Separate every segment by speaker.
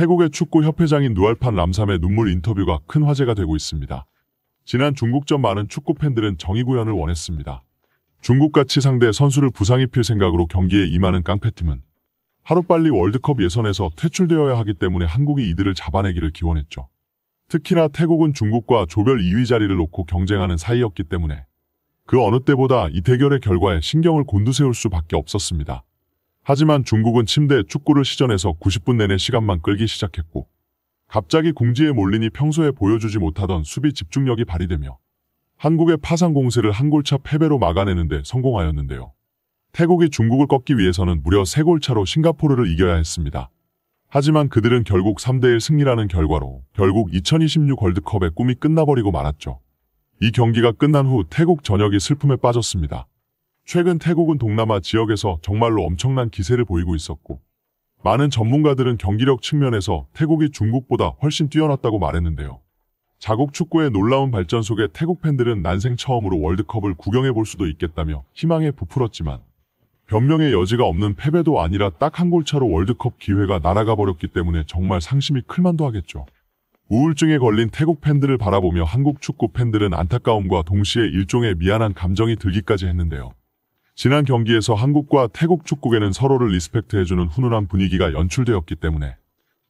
Speaker 1: 태국의 축구 협회장인 누알판 람삼의 눈물 인터뷰가 큰 화제가 되고 있습니다. 지난 중국전 많은 축구 팬들은 정의 구현을 원했습니다. 중국같이 상대 선수를 부상 입힐 생각으로 경기에 임하는 깡패팀은 하루빨리 월드컵 예선에서 퇴출되어야 하기 때문에 한국이 이들을 잡아내기를 기원했죠. 특히나 태국은 중국과 조별 2위 자리를 놓고 경쟁하는 사이였기 때문에 그 어느 때보다 이 대결의 결과에 신경을 곤두세울 수밖에 없었습니다. 하지만 중국은 침대 축구를 시전해서 90분 내내 시간만 끌기 시작했고 갑자기 공지에 몰리니 평소에 보여주지 못하던 수비 집중력이 발휘되며 한국의 파상 공세를 한 골차 패배로 막아내는데 성공하였는데요. 태국이 중국을 꺾기 위해서는 무려 3골차로 싱가포르를 이겨야 했습니다. 하지만 그들은 결국 3대1 승리라는 결과로 결국 2026 월드컵의 꿈이 끝나버리고 말았죠. 이 경기가 끝난 후 태국 전역이 슬픔에 빠졌습니다. 최근 태국은 동남아 지역에서 정말로 엄청난 기세를 보이고 있었고 많은 전문가들은 경기력 측면에서 태국이 중국보다 훨씬 뛰어났다고 말했는데요. 자국 축구의 놀라운 발전 속에 태국 팬들은 난생 처음으로 월드컵을 구경해 볼 수도 있겠다며 희망에 부풀었지만 변명의 여지가 없는 패배도 아니라 딱 한골 차로 월드컵 기회가 날아가 버렸기 때문에 정말 상심이 클만도 하겠죠. 우울증에 걸린 태국 팬들을 바라보며 한국 축구 팬들은 안타까움과 동시에 일종의 미안한 감정이 들기까지 했는데요. 지난 경기에서 한국과 태국 축구계는 서로를 리스펙트해주는 훈훈한 분위기가 연출되었기 때문에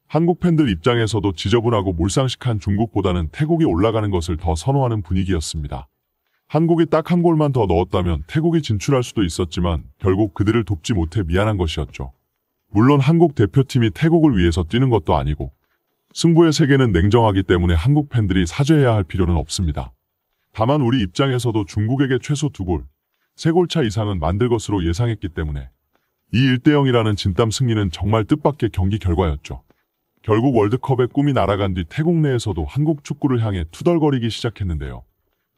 Speaker 1: 한국 팬들 입장에서도 지저분하고 몰상식한 중국보다는 태국이 올라가는 것을 더 선호하는 분위기였습니다. 한국이 딱 한 골만 더 넣었다면 태국이 진출할 수도 있었지만 결국 그들을 돕지 못해 미안한 것이었죠. 물론 한국 대표팀이 태국을 위해서 뛰는 것도 아니고 승부의 세계는 냉정하기 때문에 한국 팬들이 사죄해야 할 필요는 없습니다. 다만 우리 입장에서도 중국에게 최소 두 골, 세골차 이상은 만들 것으로 예상했기 때문에 이 1대0이라는 진땀 승리는 정말 뜻밖의 경기 결과였죠. 결국 월드컵의 꿈이 날아간 뒤 태국 내에서도 한국 축구를 향해 투덜거리기 시작했는데요.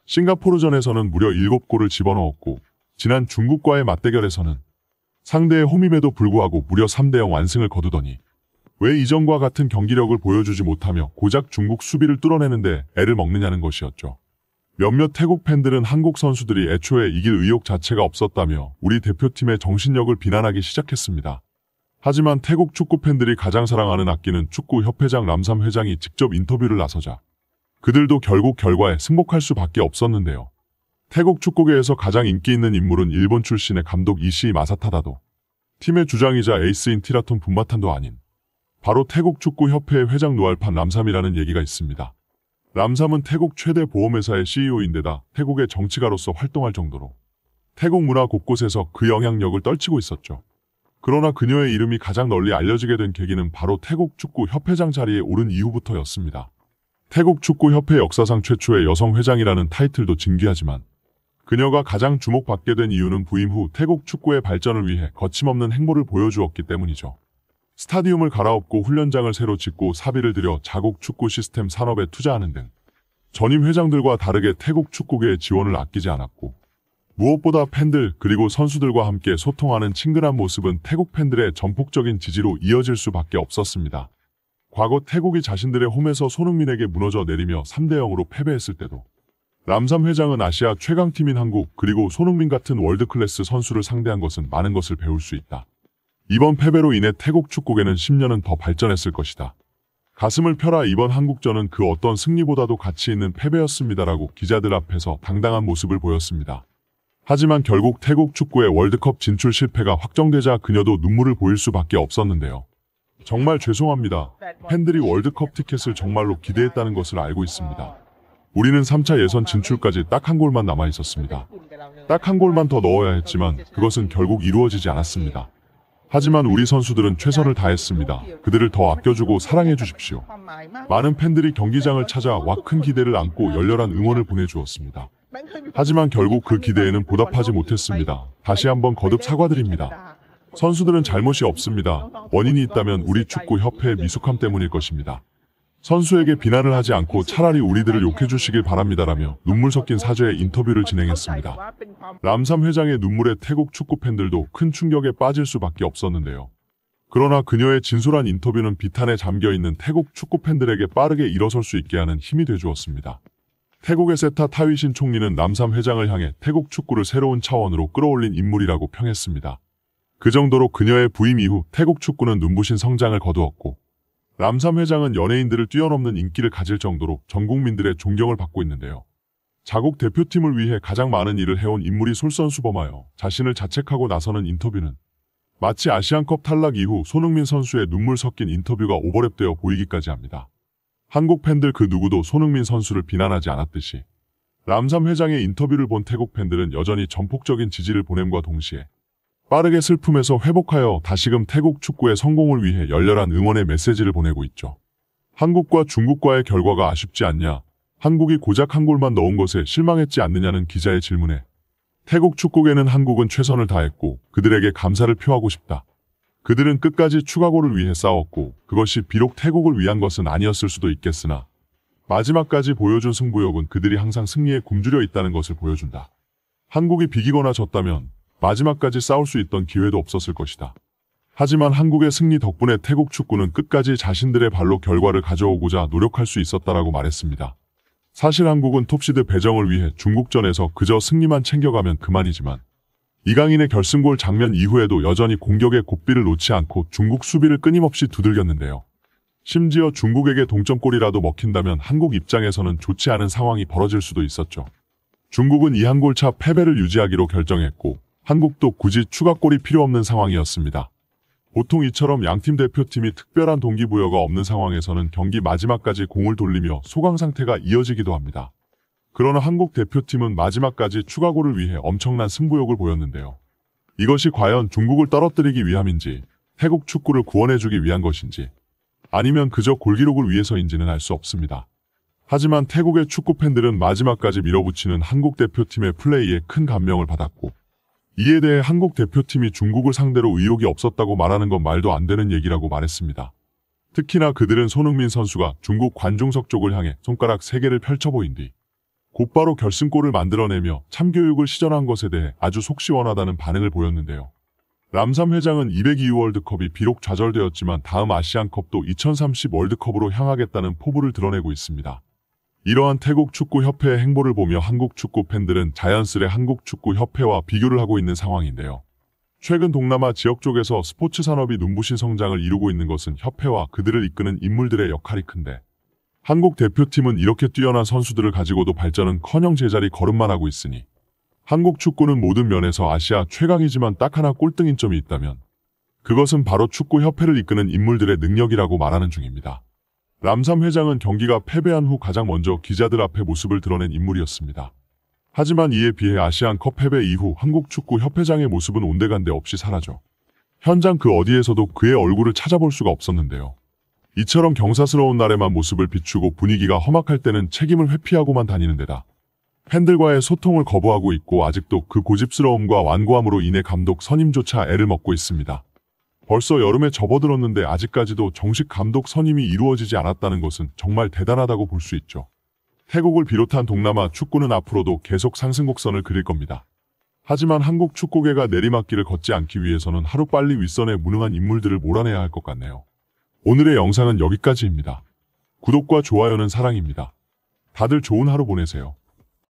Speaker 1: 싱가포르전에서는 무려 7골을 집어넣었고 지난 중국과의 맞대결에서는 상대의 홈임에도 불구하고 무려 3대0 완승을 거두더니 왜 이전과 같은 경기력을 보여주지 못하며 고작 중국 수비를 뚫어내는데 애를 먹느냐는 것이었죠. 몇몇 태국 팬들은 한국 선수들이 애초에 이길 의욕 자체가 없었다며 우리 대표팀의 정신력을 비난하기 시작했습니다. 하지만 태국 축구 팬들이 가장 사랑하는 악기는 축구협회장 남삼 회장이 직접 인터뷰를 나서자 그들도 결국 결과에 승복할 수밖에 없었는데요. 태국 축구계에서 가장 인기 있는 인물은 일본 출신의 감독 이시 마사타다도 팀의 주장이자 에이스인 티라톤 분마탄도 아닌 바로 태국 축구협회의 회장 노알판 남삼이라는 얘기가 있습니다. 람삼은 태국 최대 보험회사의 CEO인데다 태국의 정치가로서 활동할 정도로 태국 문화 곳곳에서 그 영향력을 떨치고 있었죠. 그러나 그녀의 이름이 가장 널리 알려지게 된 계기는 바로 태국 축구 협회장 자리에 오른 이후부터였습니다. 태국 축구 협회 역사상 최초의 여성 회장이라는 타이틀도 징기하지만 그녀가 가장 주목받게 된 이유는 부임 후 태국 축구의 발전을 위해 거침없는 행보를 보여주었기 때문이죠. 스타디움을 갈아엎고 훈련장을 새로 짓고 사비를 들여 자국 축구 시스템 산업에 투자하는 등 전임 회장들과 다르게 태국 축구계의 지원을 아끼지 않았고 무엇보다 팬들 그리고 선수들과 함께 소통하는 친근한 모습은 태국 팬들의 전폭적인 지지로 이어질 수밖에 없었습니다. 과거 태국이 자신들의 홈에서 손흥민에게 무너져 내리며 3대 0으로 패배했을 때도 람삼 회장은 아시아 최강팀인 한국 그리고 손흥민 같은 월드클래스 선수를 상대한 것은 많은 것을 배울 수 있다. 이번 패배로 인해 태국 축구계는 10년은 더 발전했을 것이다. 가슴을 펴라 이번 한국전은 그 어떤 승리보다도 가치 있는 패배였습니다라고 기자들 앞에서 당당한 모습을 보였습니다. 하지만 결국 태국 축구의 월드컵 진출 실패가 확정되자 그녀도 눈물을 보일 수밖에 없었는데요. 정말 죄송합니다. 팬들이 월드컵 티켓을 정말로 기대했다는 것을 알고 있습니다. 우리는 3차 예선 진출까지 딱 한 골만 남아 있었습니다. 딱 한 골만 더 넣어야 했지만 그것은 결국 이루어지지 않았습니다. 하지만 우리 선수들은 최선을 다했습니다. 그들을 더 아껴주고 사랑해 주십시오. 많은 팬들이 경기장을 찾아와 큰 기대를 안고 열렬한 응원을 보내주었습니다. 하지만 결국 그 기대에는 보답하지 못했습니다. 다시 한번 거듭 사과드립니다. 선수들은 잘못이 없습니다. 원인이 있다면 우리 축구협회의 미숙함 때문일 것입니다. 선수에게 비난을 하지 않고 차라리 우리들을 욕해주시길 바랍니다라며 눈물 섞인 사죄의 인터뷰를 진행했습니다. 람삼 회장의 눈물에 태국 축구 팬들도 큰 충격에 빠질 수밖에 없었는데요. 그러나 그녀의 진솔한 인터뷰는 비탄에 잠겨있는 태국 축구 팬들에게 빠르게 일어설 수 있게 하는 힘이 되주었습니다. 태국의 세타 타위신 총리는 남삼 회장을 향해 태국 축구를 새로운 차원으로 끌어올린 인물이라고 평했습니다. 그 정도로 그녀의 부임 이후 태국 축구는 눈부신 성장을 거두었고 람삼 회장은 연예인들을 뛰어넘는 인기를 가질 정도로 전 국민들의 존경을 받고 있는데요. 자국 대표팀을 위해 가장 많은 일을 해온 인물이 솔선수범하여 자신을 자책하고 나서는 인터뷰는 마치 아시안컵 탈락 이후 손흥민 선수의 눈물 섞인 인터뷰가 오버랩되어 보이기까지 합니다. 한국 팬들 그 누구도 손흥민 선수를 비난하지 않았듯이 람삼 회장의 인터뷰를 본 태국 팬들은 여전히 전폭적인 지지를 보냄과 동시에 빠르게 슬픔에서 회복하여 다시금 태국 축구의 성공을 위해 열렬한 응원의 메시지를 보내고 있죠. 한국과 중국과의 결과가 아쉽지 않냐, 한국이 고작 한 골만 넣은 것에 실망했지 않느냐는 기자의 질문에 태국 축구계는 한국은 최선을 다했고 그들에게 감사를 표하고 싶다. 그들은 끝까지 추가골을 위해 싸웠고 그것이 비록 태국을 위한 것은 아니었을 수도 있겠으나 마지막까지 보여준 승부욕은 그들이 항상 승리에 굶주려 있다는 것을 보여준다. 한국이 비기거나 졌다면 마지막까지 싸울 수 있던 기회도 없었을 것이다. 하지만 한국의 승리 덕분에 태국 축구는 끝까지 자신들의 발로 결과를 가져오고자 노력할 수 있었다라고 말했습니다. 사실 한국은 톱시드 배정을 위해 중국전에서 그저 승리만 챙겨가면 그만이지만 이강인의 결승골 장면 이후에도 여전히 공격의 고삐를 놓지 않고 중국 수비를 끊임없이 두들겼는데요. 심지어 중국에게 동점골이라도 먹힌다면 한국 입장에서는 좋지 않은 상황이 벌어질 수도 있었죠. 중국은 이 한골차 패배를 유지하기로 결정했고 한국도 굳이 추가골이 필요 없는 상황이었습니다. 보통 이처럼 양팀 대표팀이 특별한 동기부여가 없는 상황에서는 경기 마지막까지 공을 돌리며 소강 상태가 이어지기도 합니다. 그러나 한국 대표팀은 마지막까지 추가골을 위해 엄청난 승부욕을 보였는데요. 이것이 과연 중국을 떨어뜨리기 위함인지 태국 축구를 구원해주기 위한 것인지 아니면 그저 골기록을 위해서인지는 알 수 없습니다. 하지만 태국의 축구 팬들은 마지막까지 밀어붙이는 한국 대표팀의 플레이에 큰 감명을 받았고 이에 대해 한국 대표팀이 중국을 상대로 의욕이 없었다고 말하는 건 말도 안 되는 얘기라고 말했습니다. 특히나 그들은 손흥민 선수가 중국 관중석 쪽을 향해 손가락 3개를 펼쳐 보인 뒤 곧바로 결승골을 만들어내며 참교육을 시전한 것에 대해 아주 속시원하다는 반응을 보였는데요. 람삼 회장은 202 월드컵이 비록 좌절되었지만 다음 아시안컵도 2030 월드컵으로 향하겠다는 포부를 드러내고 있습니다. 이러한 태국 축구협회의 행보를 보며 한국 축구 팬들은 자연스레 한국 축구협회와 비교를 하고 있는 상황인데요. 최근 동남아 지역 쪽에서 스포츠 산업이 눈부신 성장을 이루고 있는 것은 협회와 그들을 이끄는 인물들의 역할이 큰데 한국 대표팀은 이렇게 뛰어난 선수들을 가지고도 발전은 커녕 제자리 걸음만 하고 있으니 한국 축구는 모든 면에서 아시아 최강이지만 딱 하나 꼴등인 점이 있다면 그것은 바로 축구협회를 이끄는 인물들의 능력이라고 말하는 중입니다. 람삼 회장은 경기가 패배한 후 가장 먼저 기자들 앞에 모습을 드러낸 인물이었습니다. 하지만 이에 비해 아시안컵 패배 이후 한국 축구 협회장의 모습은 온데간데 없이 사라져 현장 그 어디에서도 그의 얼굴을 찾아볼 수가 없었는데요. 이처럼 경사스러운 날에만 모습을 비추고 분위기가 험악할 때는 책임을 회피하고만 다니는 데다 팬들과의 소통을 거부하고 있고 아직도 그 고집스러움과 완고함으로 인해 감독 선임조차 애를 먹고 있습니다. 벌써 여름에 접어들었는데 아직까지도 정식 감독 선임이 이루어지지 않았다는 것은 정말 대단하다고 볼 수 있죠. 태국을 비롯한 동남아 축구는 앞으로도 계속 상승곡선을 그릴 겁니다. 하지만 한국 축구계가 내리막길을 걷지 않기 위해서는 하루빨리 윗선의 무능한 인물들을 몰아내야 할 것 같네요. 오늘의 영상은 여기까지입니다. 구독과 좋아요는 사랑입니다. 다들 좋은 하루 보내세요.